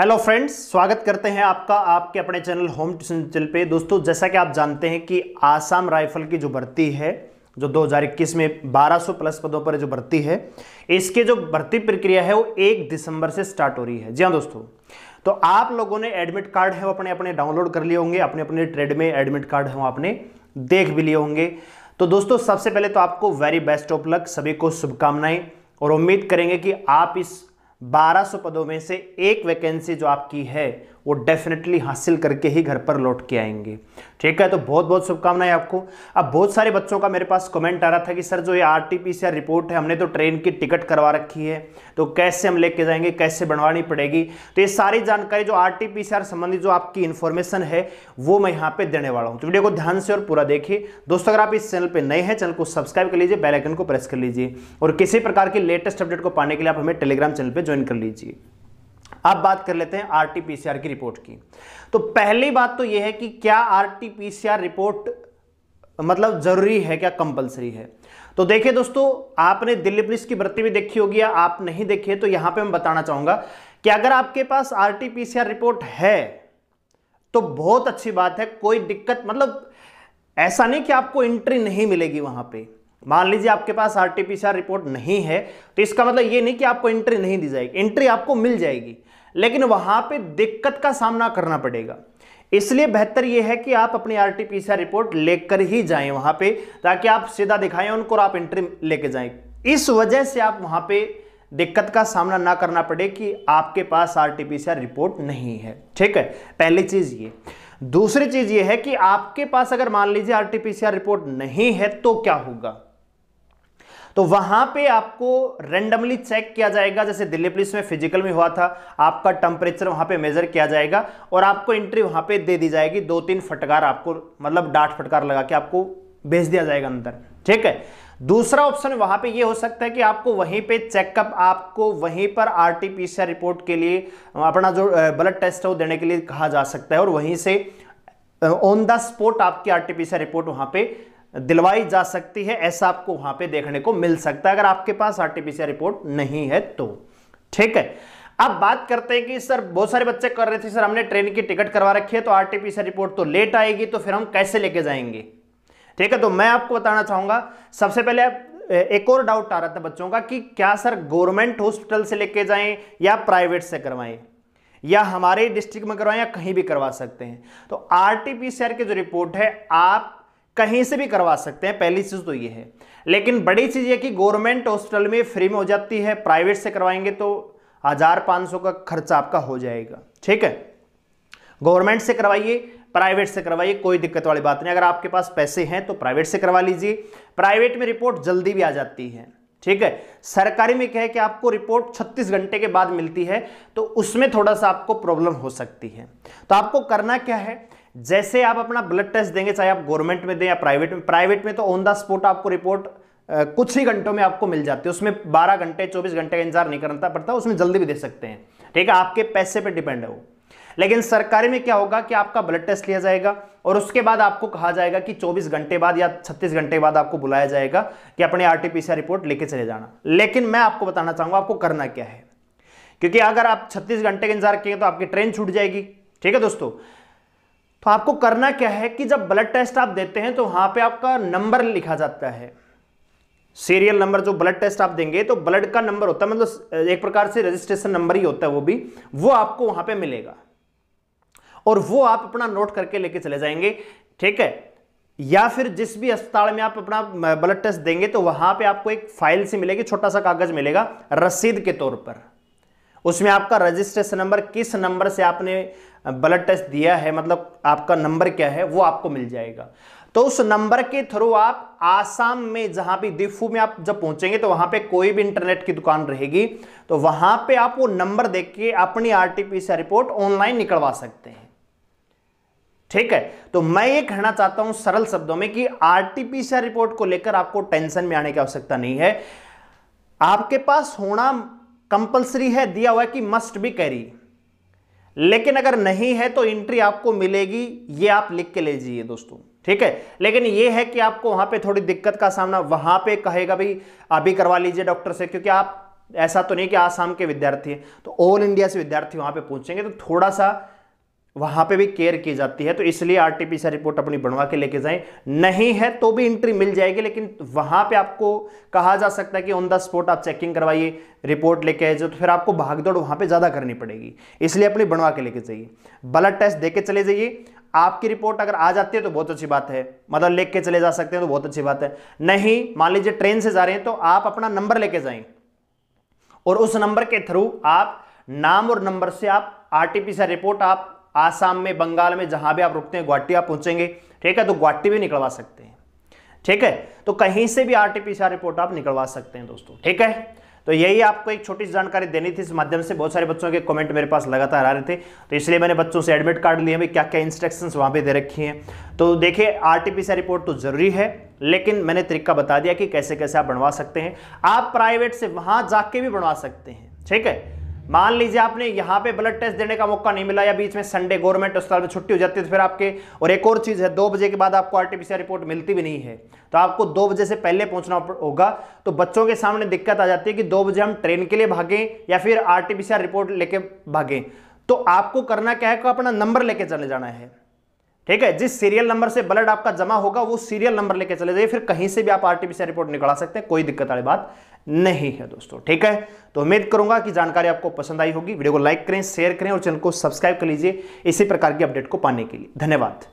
hello friends स्वागत करते हैं आपका आपके अपने चैनल होम ट्यूशन चैनल पे दोस्तों जैसा कि आप जानते हैं कि आसाम राइफल की जो भर्ती है जो 2021 में 1200 प्लस पदों पर जो भर्ती है इसके जो भर्ती प्रक्रिया है वो एक दिसंबर से स्टार्ट हो रही है जी हाँ दोस्तों तो आप लोगों ने एडमिट कार्ड है वो अपने अपने डाउनलोड कर लिए होंगे अपने अपने ट्रेड में एडमिट कार्ड है वो आपने देख भी लिए होंगे तो दोस्तों सबसे पहले तो आपको वेरी बेस्ट ऑफ लक सभी को शुभकामनाएं और उम्मीद करेंगे कि आप इस 1200 पदों में से एक वैकेंसी जो आपकी है वो डेफिनेटली हासिल करके ही घर पर लौट के आएंगे ठीक है तो बहुत बहुत शुभकामनाएं आपको अब बहुत सारे बच्चों का मेरे पास कमेंट आ रहा था कि सर जो ये आर टी पी रिपोर्ट है हमने तो ट्रेन की टिकट करवा रखी है तो कैसे हम लेके जाएंगे कैसे बनवानी पड़ेगी तो ये सारी जानकारी जो आर टी संबंधी जो आपकी इन्फॉर्मेशन है वो मैं यहाँ पर देने वाला हूँ तो वीडियो को ध्यान से और पूरा देखिए दोस्तों अगर आप इस चैनल पर नए हैं चैनल को सब्सक्राइब कर लीजिए बेलाइकन को प्रेस कर लीजिए और किसी प्रकार की लेटेस्ट अपडेट को पाने के लिए आप हमें टेलीग्राम चैनल पर ज्वाइन कर लीजिए अब बात कर लेते हैं आरटीपीसीआर की रिपोर्ट की तो पहली बात तो यह है कि क्या आरटीपीसीआर रिपोर्ट मतलब जरूरी है क्या कंपलसरी है तो देखिए दोस्तों आपने दिल्ली पुलिस की भर्ती भी देखी होगी या आप नहीं देखिए तो यहां पे मैं बताना चाहूंगा कि अगर आपके पास आरटीपीसीआर रिपोर्ट है तो बहुत अच्छी बात है कोई दिक्कत मतलब ऐसा नहीं कि आपको एंट्री नहीं मिलेगी वहां पे मान लीजिए आपके पास आरटीपीसीआर रिपोर्ट नहीं है तो इसका मतलब ये नहीं कि आपको एंट्री नहीं दी जाएगी एंट्री आपको मिल जाएगी लेकिन वहां पे दिक्कत का सामना करना पड़ेगा इसलिए बेहतर यह है कि आप अपनी आर टी रिपोर्ट लेकर ही जाएं वहां पे ताकि आप सीधा दिखाएं उनको और आप एंट्री लेके जाएं इस वजह से आप वहां पे दिक्कत का सामना ना करना पड़े कि आपके पास आर टी रिपोर्ट नहीं है ठीक है पहली चीज ये दूसरी चीज ये है कि आपके पास अगर मान लीजिए आर टी रिपोर्ट नहीं है तो क्या होगा तो वहां पे आपको रेंडमली चेक किया जाएगा जैसे दिल्ली पुलिस में फिजिकल में हुआ था आपका टेम्परेचर वहां पे मेजर किया जाएगा और आपको एंट्री वहां पे दे दी जाएगी दो तीन फटकार आपको मतलब डांट फटकार लगा के आपको भेज दिया जाएगा अंदर ठीक है दूसरा ऑप्शन वहां पे ये हो सकता है कि आपको वहीं पे चेकअप आपको वहीं पर आरटीपीसीआर रिपोर्ट के लिए अपना जो ब्लड टेस्ट है वो देने के लिए कहा जा सकता है और वहीं से ऑन द स्पॉट आपकी आरटीपीसीआर रिपोर्ट वहां पे दिलवाई जा सकती है ऐसा आपको वहां पे देखने को मिल सकता है अगर आपके पास आरटीपीसीआर रिपोर्ट नहीं है तो ठीक है अब बात करते हैं कि सर बहुत सारे बच्चे कर रहे थे सर हमने ट्रेन की टिकट करवा रखी है तो आरटीपीसीआर रिपोर्ट तो लेट आएगी तो फिर हम कैसे लेके जाएंगे ठीक है तो मैं आपको बताना चाहूंगा सबसे पहले एक और डाउट आ रहा था बच्चों का कि क्या सर गवर्नमेंट हॉस्पिटल से लेके जाए या प्राइवेट से करवाएं या हमारे डिस्ट्रिक्ट में करवाएं या कहीं भी करवा सकते हैं तो आरटीपीसीआर की जो रिपोर्ट है आप कहीं से भी करवा सकते हैं पहली चीज़ तो ये है लेकिन बड़ी चीज़ ये कि गवर्नमेंट हॉस्पिटल में फ्री में हो जाती है प्राइवेट से करवाएंगे तो हज़ार पांच सौ का खर्चा आपका हो जाएगा ठीक है गवर्नमेंट से करवाइए प्राइवेट से करवाइए कोई दिक्कत वाली बात नहीं अगर आपके पास पैसे हैं तो प्राइवेट से करवा लीजिए प्राइवेट में रिपोर्ट जल्दी भी आ जाती है ठीक है सरकारी में क्या है कि आपको रिपोर्ट 36 घंटे के बाद मिलती है तो उसमें थोड़ा सा आपको प्रॉब्लम हो सकती है तो आपको करना क्या है जैसे आप अपना ब्लड टेस्ट देंगे चाहे आप गवर्नमेंट में दें या प्राइवेट में प्राइवेट में तो ऑन द स्पॉट आपको रिपोर्ट कुछ ही घंटों में आपको मिल जाती है उसमें 12 घंटे 24 घंटे का इंतजार नहीं करना पड़ता उसमें जल्दी भी दे सकते हैं ठीक है आपके पैसे पे डिपेंड है वो लेकिन सरकारी में क्या होगा कि आपका ब्लड टेस्ट लिया जाएगा और उसके बाद आपको कहा जाएगा कि 24 घंटे बाद या 36 घंटे बाद आपको बुलाया जाएगा कि अपने आरटीपीसीआर रिपोर्ट लेके चले जाना लेकिन मैं आपको बताना चाहूंगा आपको करना क्या है क्योंकि अगर आप 36 घंटे का इंतजार किए तो आपकी ट्रेन छूट जाएगी ठीक है दोस्तों तो आपको करना क्या है कि जब ब्लड टेस्ट आप देते हैं तो वहां पे आपका नंबर लिखा जाता है सीरियल नंबर जो ब्लड टेस्ट आप देंगे तो ब्लड का नंबर होता है मतलब एक प्रकार से रजिस्ट्रेशन नंबर ही होता है वो भी वो आपको वहां पे मिलेगा और वो आप अपना नोट करके लेके चले जाएंगे ठीक है या फिर जिस भी अस्पताल में आप अपना ब्लड टेस्ट देंगे तो वहां पे आपको एक फाइल सी मिलेगी छोटा सा कागज मिलेगा रसीद के तौर पर उसमें आपका रजिस्ट्रेशन नंबर किस नंबर से आपने ब्लड टेस्ट दिया है मतलब आपका नंबर क्या है वो आपको मिल जाएगा तो उस नंबर के थ्रू आप आसाम में जहां भी दिफू में आप जब पहुंचेंगे तो वहां पे कोई भी इंटरनेट की दुकान रहेगी तो वहां पे आप वो नंबर देख के अपनी आरटीपीसीआर रिपोर्ट ऑनलाइन निकलवा सकते हैं ठीक है तो मैं ये कहना चाहता हूं सरल शब्दों में कि आरटीपीसीआर रिपोर्ट को लेकर आपको टेंशन में आने की आवश्यकता नहीं है आपके पास होना कंपलसरी है दिया हुआ है कि मस्ट बी कैरी लेकिन अगर नहीं है तो एंट्री आपको मिलेगी ये आप लिख के ले जाइए दोस्तों ठीक है लेकिन ये है कि आपको वहां पे थोड़ी दिक्कत का सामना वहां पे कहेगा भाई अभी करवा लीजिए डॉक्टर से क्योंकि आप ऐसा तो नहीं कि आसाम के विद्यार्थी हैं तो ऑल इंडिया से विद्यार्थी वहां पे पहुंचेंगे तो थोड़ा सा वहां पे भी केयर की जाती है तो इसलिए आरटीपीसीआर रिपोर्ट अपनी बनवा के लेके जाएं नहीं है तो भी एंट्री मिल जाएगी लेकिन वहां पे आपको कहा जा सकता है कि ऑन द स्पॉट आप चेकिंग करवाइए रिपोर्ट लेके आए जो तो फिर आपको भागदौड़ वहां पे ज़्यादा करनी पड़ेगी इसलिए अपनी बनवा के लेके जाइए ब्लड टेस्ट देके चले जाइए आपकी रिपोर्ट अगर आ जाती है तो बहुत अच्छी बात है मतलब लेके के चले जा सकते हैं तो बहुत अच्छी बात है नहीं मान लीजिए ट्रेन से जा रहे हैं तो आप अपना नंबर लेके जाएं और उस नंबर के थ्रू आप नाम और नंबर से आप आरटीपीसीआर रिपोर्ट आप आसाम में बंगाल में जहां भी आप रुकते हैं गुवाहाटी आप पहुंचेंगे ठीक है तो गुवाहाटी भी निकलवा सकते हैं ठीक है तो कहीं से भी आरटीपीसीआर रिपोर्ट आप निकलवा सकते हैं दोस्तों ठीक है तो यही आपको एक छोटी जानकारी देनी थी इस माध्यम से बहुत सारे बच्चों के कमेंट मेरे पास लगातार आ रहे थे तो इसलिए मैंने बच्चों से एडमिट कार्ड लिए क्या क्या इंस्ट्रक्शंस वहां पे दे रखी हैं तो देखिए आरटीपीसीआर रिपोर्ट तो जरूरी है लेकिन मैंने तरीका बता दिया कि कैसे कैसे आप बनवा सकते हैं आप प्राइवेट से वहां जाके भी बनवा सकते हैं ठीक है मान लीजिए आपने यहाँ पे ब्लड टेस्ट देने का मौका नहीं मिला या बीच में संडे गवर्नमेंट अस्पताल में छुट्टी हो जाती है तो फिर आपके और एक और चीज़ है दो बजे के बाद आपको आरटीपीसीआर रिपोर्ट मिलती भी नहीं है तो आपको दो बजे से पहले पहुंचना होगा तो बच्चों के सामने दिक्कत आ जाती है कि दो बजे हम ट्रेन के लिए भागें या फिर आर रिपोर्ट लेके भागें तो आपको करना क्या है को अपना नंबर लेके चले जाना है ठीक है जिस सीरियल नंबर से ब्लड आपका जमा होगा वो सीरियल नंबर लेके चले जाइए फिर कहीं से भी आप आरटीपीसीआर रिपोर्ट निकला सकते हैं कोई दिक्कत वाली बात नहीं है दोस्तों ठीक है तो उम्मीद करूंगा कि जानकारी आपको पसंद आई होगी वीडियो को लाइक करें शेयर करें और चैनल को सब्सक्राइब कर लीजिए इसी प्रकार की अपडेट को पाने के लिए धन्यवाद